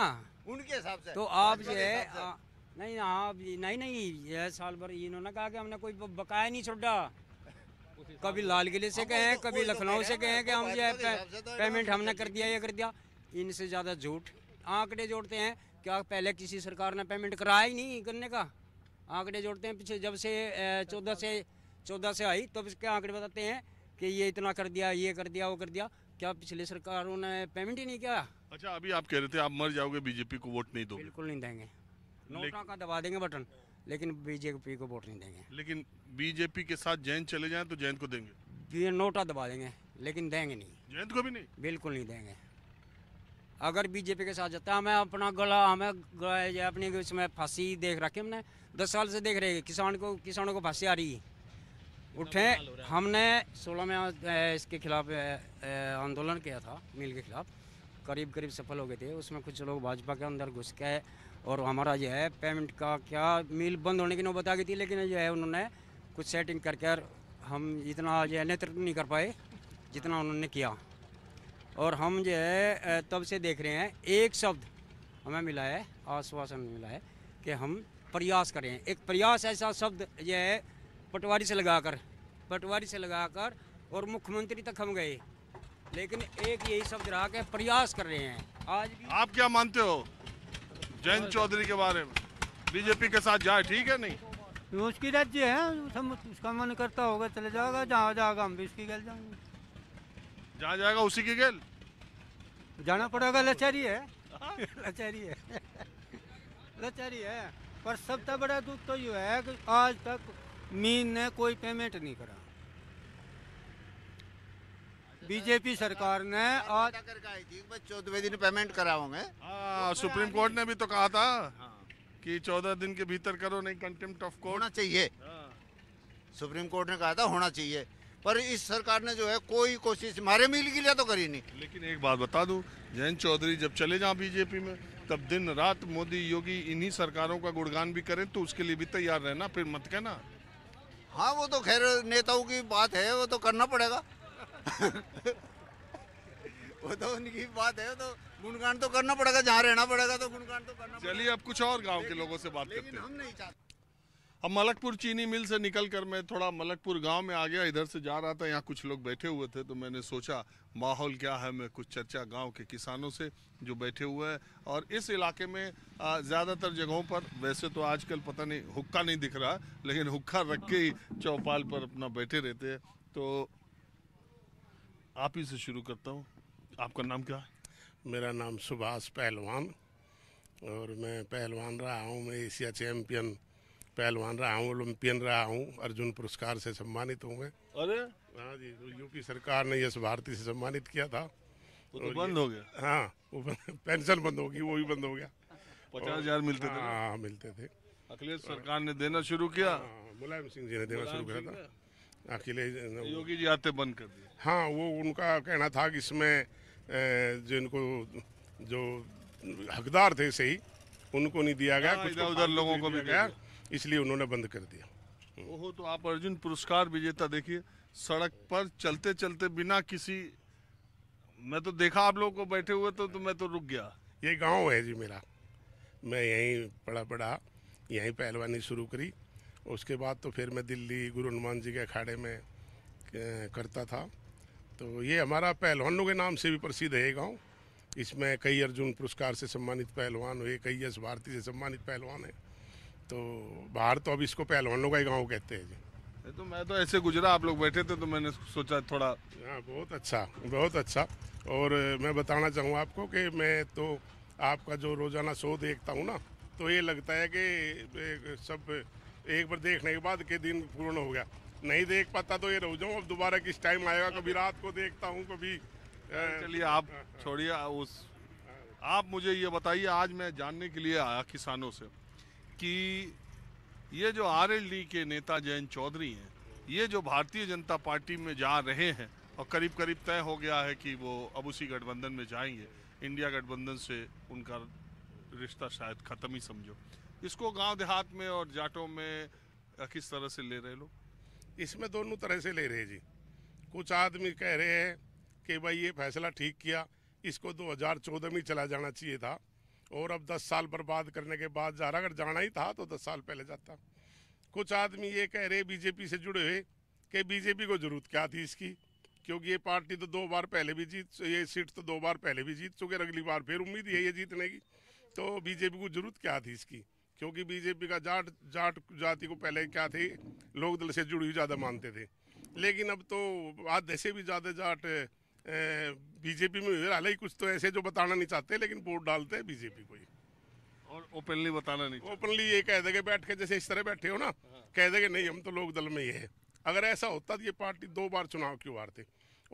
उनके हिसाब से तो आप जो है नहीं आप नहीं नहीं यह साल भर इन्होंने कहा कि हमने कोई बकाया नहीं छोड़ा कभी लाल किले से कहे हैं तो कभी तो लखनऊ से कहे हैं कि हम जो है तो पेमेंट हमने कर दिया ये कर दिया इनसे ज़्यादा झूठ आंकड़े जोड़ते हैं क्या पहले किसी सरकार ने पेमेंट कराया ही नहीं करने का आंकड़े जोड़ते हैं पीछे जब से चौदह से चौदह से आई तब इसके आंकड़े बताते हैं कि ये इतना कर दिया ये कर दिया वो कर दिया क्या पिछले सरकारों ने पेमेंट ही नहीं किया अच्छा अभी आप कह रहे थे आप मर जाओगे बीजेपी को वोट नहीं दो बिल्कुल नहीं देंगे नोटा का दबा देंगे बटन लेकिन बीजेपी को वोट नहीं देंगे लेकिन बीजेपी के साथ जयंत चले जाएं तो जयंत को देंगे नोटा दबा देंगे लेकिन देंगे नहीं जयंत को भी नहीं बिल्कुल नहीं देंगे अगर बीजेपी के साथ जाता हमें अपना गला हमें गला अपनी उसमें फांसी देख रखी हमने दस साल से देख रहे हैं किसान को किसानों को फांसी आ रही है उठे हमने सोलह में इसके खिलाफ आंदोलन किया था मिल के खिलाफ करीब करीब सफल हो गए थे उसमें कुछ लोग भाजपा के अंदर घुस के और हमारा जो है पेमेंट का क्या मील बंद होने की नौबत आ गई थी लेकिन जो है उन्होंने कुछ सेटिंग करके हम इतना जो है नेतृत्व नहीं कर पाए जितना उन्होंने किया और हम जो है तब से देख रहे हैं एक शब्द हमें मिला है आश्वासन मिला है कि हम प्रयास करें एक प्रयास ऐसा शब्द जो है पटवारी से लगाकर पटवारी से लगाकर और मुख्यमंत्री तक हम गए लेकिन एक यही शब्द रहा कि प्रयास कर रहे हैं आज भी आप क्या मानते हो जयंत चौधरी के बारे में बीजेपी के साथ जाए ठीक है नहीं तो उसकी राज्य है उसका मन करता होगा चले जाएगा जहाँ जाएगा हम भी उसकी गल जाएंगे जहाँ जाएगा उसी की गैल जाना पड़ेगा लचारी है लचारी है लचारी है पर सबसे बड़ा दुख तो ये है कि आज तक मीन ने कोई पेमेंट नहीं करा बीजेपी सरकार ने और चौदहवें दिन पेमेंट कराओगे सुप्रीम कोर्ट ने भी तो कहा था हाँ। कि चौदह दिन के भीतर करो नहीं कंटेम्प्ट ऑफ कोर्ट होना चाहिए सुप्रीम हाँ। कोर्ट ने कहा था होना चाहिए पर इस सरकार ने जो है कोई कोशिश मारे मिल के लिए तो करी नहीं लेकिन एक बात बता दूं जयंत चौधरी जब चले जाएं बीजेपी में तब दिन रात मोदी योगी इन्हीं सरकारों का गुणगान भी करें तो उसके लिए भी तैयार रहना फिर मत कहना हाँ वो तो खैर नेताओं की बात है वो तो करना पड़ेगा वो तो उनकी बात है तो गुणगान तो करना पड़ेगा जहाँ रहना पड़ेगा तो गुणगान तो करना चलिए अब कुछ और गाँव के लोगों से बात करते हैं हम नहीं चाहते अब मलकपुर चीनी मिल से निकल कर मैं थोड़ा मलकपुर गांव में आ गया इधर से जा रहा था यहाँ कुछ लोग बैठे हुए थे तो मैंने सोचा माहौल क्या है मैं कुछ चर्चा गांव के किसानों से जो बैठे हुए हैं और इस इलाके में ज़्यादातर जगहों पर वैसे तो आजकल पता नहीं हुक्का नहीं दिख रहा लेकिन हुक्का रख के ही चौपाल पर अपना बैठे रहते हैं तो आप ही से शुरू करता हूँ आपका नाम क्या है मेरा नाम सुभाष पहलवान और मैं पहलवान रहा हूँ मैं एशिया चैम्पियन पहलवान रहा हूँ ओलंपियन रहा हूँ अर्जुन पुरस्कार से सम्मानित हूँ मैं अरे हाँ जी तो यूपी सरकार ने यश भारती से सम्मानित किया था वो तो बंद हो गया हाँ वो पेंशन बंद होगी वो भी बंद हो गया पचास हजार मिलते थे हाँ मिलते थे अखिलेश सरकार ने देना शुरू किया हाँ, मुलायम सिंह जी ने देना शुरू किया था अखिलेश तो योगी जी आते बंद कर दिए हाँ वो उनका कहना था कि इसमें जिनको जो हकदार थे सही उनको नहीं दिया गया हाँ, कुछ तो उधर लोगों को भी गया इसलिए उन्होंने बंद कर दिया हम्म। ओहो तो आप अर्जुन पुरस्कार विजेता देखिए सड़क पर चलते चलते बिना किसी मैं तो देखा आप लोगों को बैठे हुए तो, तो मैं तो रुक गया ये गांव है जी मेरा मैं यहीं पड़ा पड़ा यहीं पहलवानी शुरू करी उसके बाद तो फिर मैं दिल्ली गुरु हनुमान जी के अखाड़े में करता था तो ये हमारा पहलवानों के नाम से भी प्रसिद्ध है गाँव इसमें कई अर्जुन पुरस्कार से सम्मानित पहलवान हुए कई यश भारती से सम्मानित पहलवान है तो बाहर तो अब इसको पहलवानों का ही गाँव कहते हैं जी तो मैं तो ऐसे गुजरा आप लोग बैठे थे तो मैंने सोचा थोड़ा हाँ बहुत अच्छा बहुत अच्छा और मैं बताना चाहूँगा आपको कि मैं तो आपका जो रोज़ाना शो देखता हूँ ना तो ये लगता है कि सब एक बार देखने के बाद के दिन पूर्ण हो गया नहीं देख पाता तो ये रह जाऊँ अब दोबारा किस टाइम आएगा कभी रात को देखता हूँ कभी चलिए आप हाँ, हाँ। छोड़िए उस आप मुझे ये बताइए आज मैं जानने के लिए आया किसानों से कि ये जो आरएलडी के नेता जयंत चौधरी हैं ये जो भारतीय जनता पार्टी में जा रहे हैं और करीब करीब तय हो गया है कि वो अब उसी गठबंधन में जाएंगे इंडिया गठबंधन से उनका रिश्ता शायद ख़त्म ही समझो इसको गांव देहात में और जाटों में किस तरह से ले रहे लोग इसमें दोनों तरह से ले रहे जी कुछ आदमी कह रहे हैं कि भाई ये फैसला ठीक किया इसको 2014 में चला जाना चाहिए था और अब 10 साल बर्बाद करने के बाद जा रहा अगर जाना ही था तो 10 साल पहले जाता कुछ आदमी ये कह रहे बीजेपी से जुड़े हुए कि बीजेपी को जरूरत क्या थी इसकी क्योंकि ये पार्टी तो दो बार पहले भी जीत ये सीट तो दो बार पहले भी जीत चुके अगली बार फिर उम्मीद है ये जीतने की तो बीजेपी को जरूरत क्या थी इसकी क्योंकि बीजेपी का जाट जाट जाति को पहले क्या थी लोग दल से जुड़ी हुई ज़्यादा मानते थे लेकिन अब तो आधे से भी ज़्यादा जाट बीजेपी में हुए हालांकि कुछ तो ऐसे जो बताना नहीं चाहते लेकिन वोट डालते हैं बीजेपी को ही और ओपनली बताना नहीं ओपनली ये कह देंगे बैठ के जैसे इस तरह बैठे हो ना हाँ। कह देंगे नहीं हम तो लोग दल में ही है अगर ऐसा होता तो ये पार्टी दो बार चुनाव क्यों हारते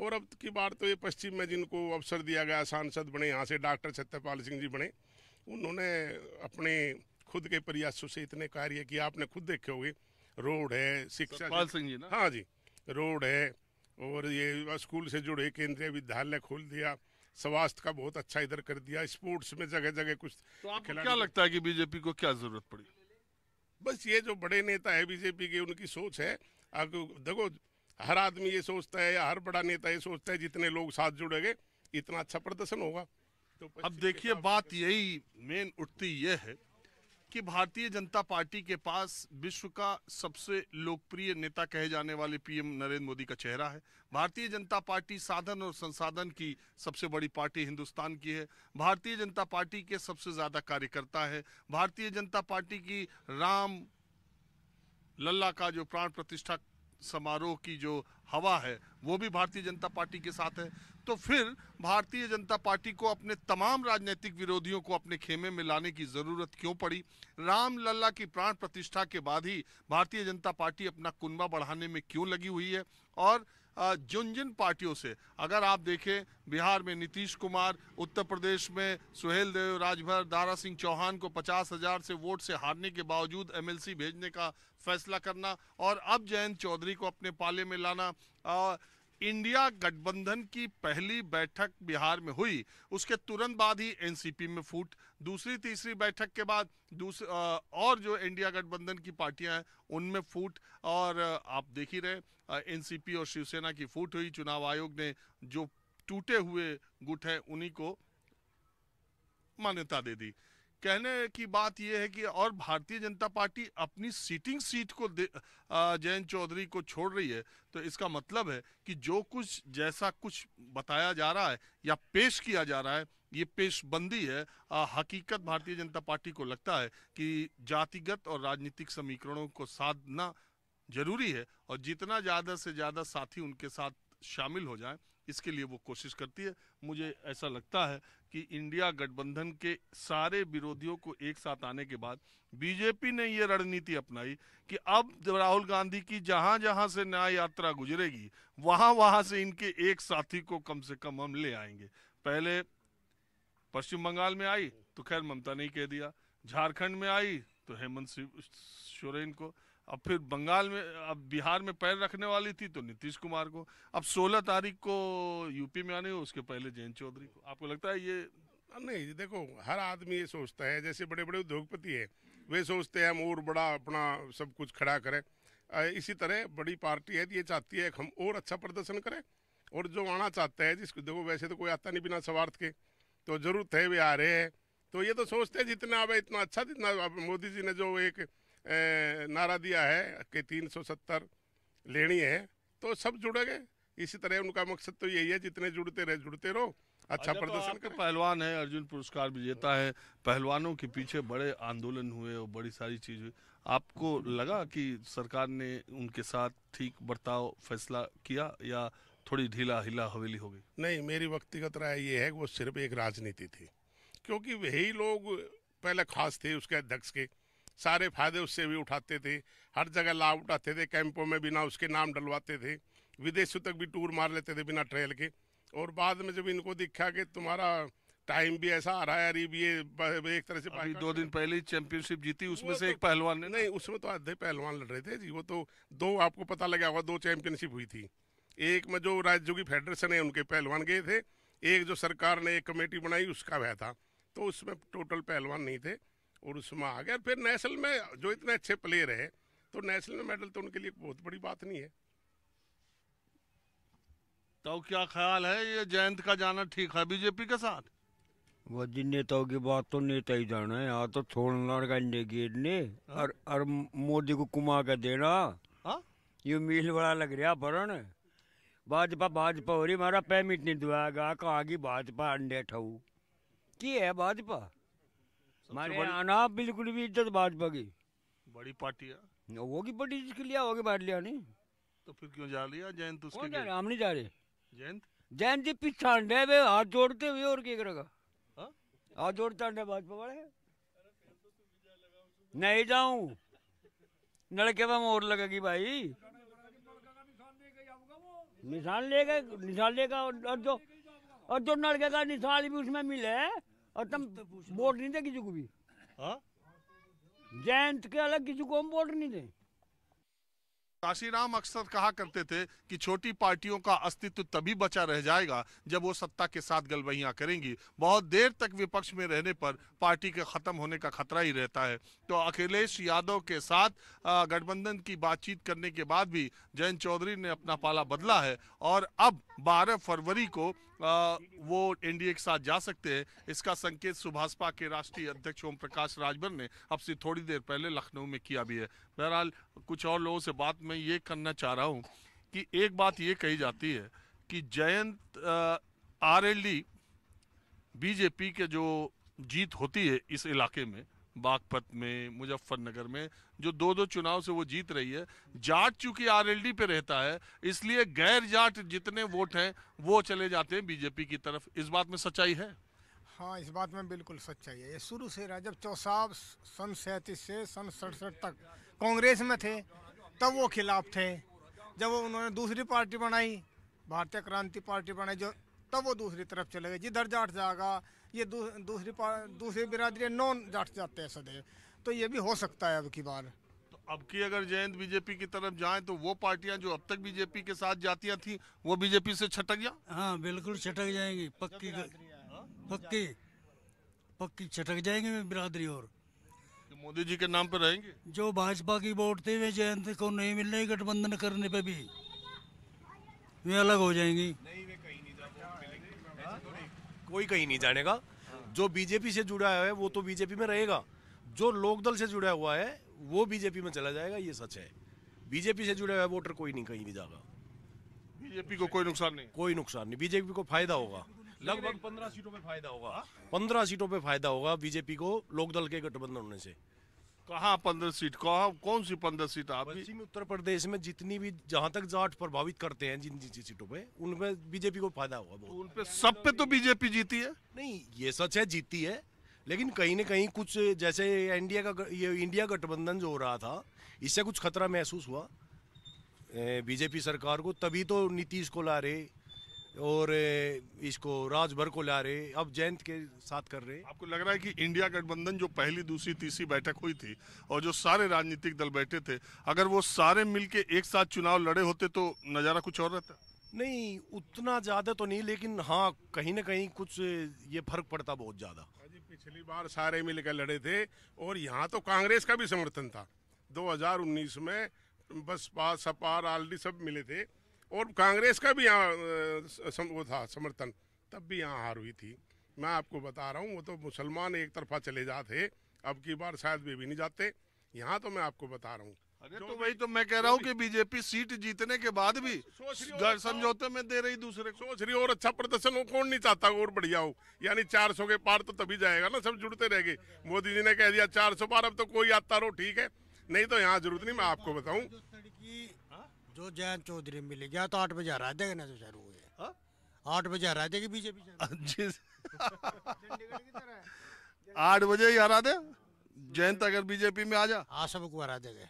और अब की बार तो ये पश्चिम में जिनको अवसर दिया गया सांसद बने यहाँ से डॉक्टर सत्यपाल सिंह जी बने उन्होंने अपने खुद के प्रयासों से इतने कार्य किया आपने खुद देखे होंगे रोड है शिक्षा सिंह जी ना हाँ जी रोड है और ये स्कूल से जुड़े केंद्रीय विद्यालय खोल दिया स्वास्थ्य का बहुत अच्छा इधर कर दिया स्पोर्ट्स में जगह जगह कुछ तो आपको क्या लगता है कि बीजेपी को क्या जरूरत पड़ी बस ये जो बड़े नेता है बीजेपी के उनकी सोच है अब देखो हर आदमी ये सोचता है हर बड़ा नेता ये सोचता है जितने लोग साथ जुड़ेंगे इतना अच्छा प्रदर्शन होगा तो अब देखिए बात यही मेन उठती यह है कि भारतीय जनता पार्टी के पास विश्व का सबसे लोकप्रिय नेता कहे जाने वाले पीएम नरेंद्र मोदी का चेहरा है भारतीय जनता पार्टी साधन और संसाधन की सबसे बड़ी पार्टी हिंदुस्तान की है भारतीय जनता पार्टी के सबसे ज़्यादा कार्यकर्ता है भारतीय जनता पार्टी की राम लल्ला का जो प्राण प्रतिष्ठा समारोह की जो हवा है वो भी भारतीय जनता पार्टी के साथ है तो फिर भारतीय जनता पार्टी को अपने तमाम राजनीतिक विरोधियों को अपने खेमे में लाने की जरूरत क्यों पड़ी राम लल्ला की प्राण प्रतिष्ठा के बाद ही भारतीय जनता पार्टी अपना कुनबा बढ़ाने में क्यों लगी हुई है और जिन जिन पार्टियों से अगर आप देखें बिहार में नीतीश कुमार उत्तर प्रदेश में सुहेल देव राजभर दारा सिंह चौहान को पचास हजार से वोट से हारने के बावजूद एमएलसी भेजने का फैसला करना और अब जयंत चौधरी को अपने पाले में लाना आ, इंडिया गठबंधन की पहली बैठक बिहार में हुई उसके तुरंत बाद ही एनसीपी में फूट दूसरी तीसरी बैठक के बाद दूसरे और जो इंडिया गठबंधन की पार्टियां हैं उनमें फूट और आप देख ही रहे एनसीपी और शिवसेना की फूट हुई चुनाव आयोग ने जो टूटे हुए गुट है उन्हीं को मान्यता दे दी कहने की बात यह है कि और भारतीय जनता पार्टी अपनी सीटिंग सीट को जयंत चौधरी को छोड़ रही है तो इसका मतलब है कि जो कुछ जैसा कुछ बताया जा रहा है या पेश किया जा रहा है ये पेशबंदी है आ, हकीकत भारतीय जनता पार्टी को लगता है कि जातिगत और राजनीतिक समीकरणों को साधना जरूरी है और जितना ज़्यादा से ज़्यादा साथी उनके साथ शामिल हो जाएं इसके लिए वो कोशिश करती है मुझे ऐसा लगता है कि इंडिया गठबंधन के सारे विरोधियों को एक साथ आने के बाद बीजेपी ने ये रणनीति अपनाई कि अब राहुल गांधी की जहां जहां से न्याय यात्रा गुजरेगी वहां वहां से इनके एक साथी को कम से कम हम ले आएंगे पहले पश्चिम बंगाल में आई तो खैर ममता ने कह दिया झारखंड में आई तो हेमंत सोरेन को अब फिर बंगाल में अब बिहार में पैर रखने वाली थी तो नीतीश कुमार को अब 16 तारीख को यूपी में आने हो उसके पहले जयंत चौधरी को आपको लगता है ये नहीं देखो हर आदमी ये सोचता है जैसे बड़े बड़े उद्योगपति है वे सोचते हैं हम और बड़ा अपना सब कुछ खड़ा करें इसी तरह बड़ी पार्टी है ये चाहती है हम और अच्छा प्रदर्शन करें और जो आना चाहता है जिसको देखो वैसे तो कोई आता नहीं बिना स्वार्थ के तो जरूरत है वे आ रहे हैं तो ये तो सोचते हैं जितना आवे इतना अच्छा जितना मोदी जी ने जो एक नारा दिया है कि 370 लेनी है तो सब जुड़ेंगे इसी तरह उनका मकसद तो यही है जितने जुड़ते रहे जुड़ते रहो अच्छा, अच्छा तो प्रदर्शन तो पहलवान है अर्जुन पुरस्कार भी है पहलवानों के पीछे बड़े आंदोलन हुए और बड़ी सारी चीज हुई आपको लगा कि सरकार ने उनके साथ ठीक बर्ताव फैसला किया या थोड़ी ढीला हिला हवेली हो गई नहीं मेरी व्यक्तिगत राय ये है कि वो सिर्फ एक राजनीति थी क्योंकि वही लोग पहले खास थे उसके अध्यक्ष के सारे फायदे उससे भी उठाते थे हर जगह लाभ उठाते थे कैंपों में बिना उसके नाम डलवाते थे विदेशों तक भी टूर मार लेते थे बिना ट्रेल के और बाद में जब इनको दिखा कि तुम्हारा टाइम भी ऐसा आ रहा है अरे ये एक तरह से अभी दो दिन पहले ही चैंपियनशिप जीती उसमें से तो, एक पहलवान ने नहीं उसमें तो आधे पहलवान लड़ रहे थे जी वो तो दो आपको पता लगा होगा दो चैंपियनशिप हुई थी एक में जो राज्यों की फेडरेशन है उनके पहलवान गए थे एक जो सरकार ने एक कमेटी बनाई उसका वह था तो उसमें टोटल पहलवान नहीं थे और उसमें आ गया फिर नेशनल में जो इतने अच्छे प्लेयर हैं तो नेशनल में मेडल तो उनके लिए बहुत बड़ी बात नहीं है तो क्या ख्याल है ये जयंत का जाना ठीक है बीजेपी के साथ वो जी नेताओं की बात तो नेता ही जाना है यहाँ तो छोड़ना गंडे गेट ने हाँ। और और मोदी को कुमा के देना हाँ। ये मील बड़ा लग रहा भरण भाजपा भाजपा हो रही हमारा पैमिट नहीं दुआगा कहा की भाजपा अंडे ठाऊ की है भाजपा हमारे यहाँ ना बिल्कुल भी इज्जत भाजपा की बड़ी पार्टी है वो होगी पार्टी जिसके लिए होगी बांट लिया नहीं तो फिर क्यों जा लिया जयंत उसके जा रहे हम नहीं जा रहे जयंत जयंत जी पिछाड़ रहे वे हाथ जोड़ते हुए और क्या करेगा हाँ? हाथ जोड़ता है भाजपा वाले नहीं जाऊं नड़के में मोर लगेगी भाई निशान लेगा निशान लेगा और जो और जो नड़के का निशान भी उसमें मिले और तुम वोट नहीं दे किसी को भी हाँ? जयंत के अलग किसी को हम वोट नहीं दे काशीराम अक्सर कहा करते थे कि छोटी पार्टियों का अस्तित्व तभी बचा रह जाएगा जब वो सत्ता के साथ गलबहियां करेंगी बहुत देर तक विपक्ष में रहने पर पार्टी के खत्म होने का खतरा ही रहता है तो अखिलेश यादव के साथ गठबंधन की बातचीत करने के बाद भी जयंत चौधरी ने अपना पाला बदला है और अब 12 फरवरी को आ, वो एनडीए के साथ जा सकते हैं इसका संकेत सुभाषपा के राष्ट्रीय अध्यक्ष ओम प्रकाश राजभर ने अब से थोड़ी देर पहले लखनऊ में किया भी है बहरहाल कुछ और लोगों से बात मैं ये करना चाह रहा हूँ कि एक बात ये कही जाती है कि जयंत आरएलडी बीजेपी के जो जीत होती है इस इलाके में बागपत में मुजफ्फरनगर में जो दो दो चुनाव से वो जीत रही है जाट चूंकि आरएलडी पे रहता है इसलिए गैर जाट जितने वोट हैं वो चले जाते हैं बीजेपी की तरफ इस बात में सच्चाई है हाँ इस बात में बिल्कुल सच्चाई है ये शुरू से रहा जब चौसाब सन सैंतीस से सन सड़सठ तक कांग्रेस में थे तब वो खिलाफ थे जब वो उन्होंने दूसरी पार्टी बनाई भारतीय क्रांति पार्टी बनाई जो तब वो दूसरी तरफ चले गए जिधर जाट जाएगा ये दू, दूसरी दूसरी बिरादरी नॉन जाट जाते हैं सदैव तो ये भी हो सकता है अब की बार तो अब की अगर जयंत बीजेपी की तरफ जाए तो वो पार्टियां जो अब तक बीजेपी के साथ जातियां थी वो बीजेपी से छटक गया हाँ बिल्कुल छटक जाएंगी पक्की हाँ? पक्की पक्की छटक जाएंगे बिरादरी और मोदी जी के नाम पर रहेंगे जो भाजपा की वोट थे वे जयंत को नहीं मिलने गठबंधन करने पर भी वे अलग हो जाएंगी नहीं वे कहीं नहीं जा कोई कहीं नहीं जानेगा जो बीजेपी से जुड़ा है वो तो बीजेपी में रहेगा जो लोकदल से जुड़ा हुआ है वो बीजेपी में चला जाएगा ये सच है बीजेपी से जुड़ा हुआ वोटर कोई नहीं कहीं नहीं जाएगा बीजेपी को कोई नुकसान नहीं कोई नुकसान नहीं बीजेपी को फायदा होगा लगभग पंद्रह सीटों पे फायदा होगा पंद्रह सीटों पे फायदा होगा बीजेपी को लोकदल के गठबंधन होने से कहाँ पंद्रह सीट कहा कौन सी पंद्रह सीट आप उत्तर प्रदेश में जितनी भी जहाँ तक जाट प्रभावित करते हैं जिन जिन सीटों पे उनमें बीजेपी को फायदा हुआ बहुत उन पे सब पे तो बीजेपी जीती है नहीं ये सच है जीती है लेकिन कहीं ना कहीं कुछ जैसे एनडीए का ये इंडिया गठबंधन जो हो रहा था इससे कुछ खतरा महसूस हुआ बीजेपी सरकार को तभी तो नीतीश को ला रहे और इसको राज भर को ला रहे अब जयंत के साथ कर रहे आपको लग रहा है कि इंडिया गठबंधन जो पहली दूसरी तीसरी बैठक हुई थी और जो सारे राजनीतिक दल बैठे थे अगर वो सारे मिलके एक साथ चुनाव लड़े होते तो नज़ारा कुछ और रहता नहीं उतना ज़्यादा तो नहीं लेकिन हाँ कहीं ना कहीं कुछ ये फर्क पड़ता बहुत ज़्यादा हाँ पिछली बार सारे मिलकर लड़े थे और यहाँ तो कांग्रेस का भी समर्थन था 2019 में बसपा सपा आल सब मिले थे और कांग्रेस का भी यहाँ सम, वो था समर्थन तब भी यहाँ हार हुई थी मैं आपको बता रहा हूँ वो तो मुसलमान एक तरफा चले जाते अब की बार शायद वे भी नहीं जाते यहाँ तो मैं आपको बता रहा हूँ अरे तो वही तो मैं कह रहा हूँ कि बीजेपी सीट जीतने के बाद भी तो घर समझौते में दे रही दूसरे को सोच रही और अच्छा प्रदर्शन हो कौन नहीं चाहता और बढ़िया हो यानी 400 के पार तो तभी जाएगा ना सब जुड़ते रहेंगे मोदी जी ने कह दिया 400 पार अब तो कोई आता रहो ठीक है नहीं तो यहाँ जरूरत नहीं मैं आपको बताऊँ जो जयंत चौधरी मिल गया तो आठ बजे हरा देगा ना शुरू हुए हाँ? आठ बजे हरा देगी बीजेपी हाँ, आठ बजे ही हरा दे जयंत तो अगर बीजेपी में आ जा हाँ को हरा देगा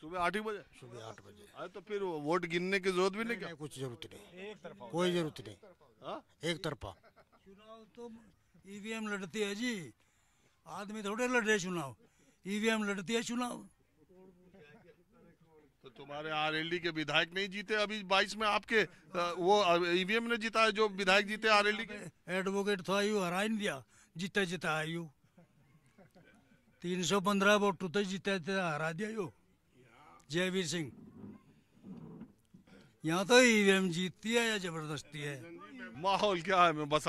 सुबह आठ ही बजे सुबह आठ बजे अरे तो फिर वोट गिनने की जरूरत भी नहीं क्या कुछ जरूरत नहीं कोई जरूरत नहीं एक तरफा चुनाव हाँ? तो ईवीएम लड़ती है जी आदमी थोड़े लड़ रहे चुनाव ईवीएम लड़ती है चुनाव तो तुम्हारे आरएलडी के विधायक नहीं जीते अभी बाईस में आपके वो ईवीएम e ने जीता है जो विधायक जीते आरएलडी के एडवोकेट तो आयु हरा नहीं दिया जीते जीता आयु तीन सौ पंद्रह वोट तो जीते जीता हरा दिया यो जयवीर सिंह यहाँ तो ईवीएम e जीतती है या जबरदस्ती है माहौल क्या है मैं बस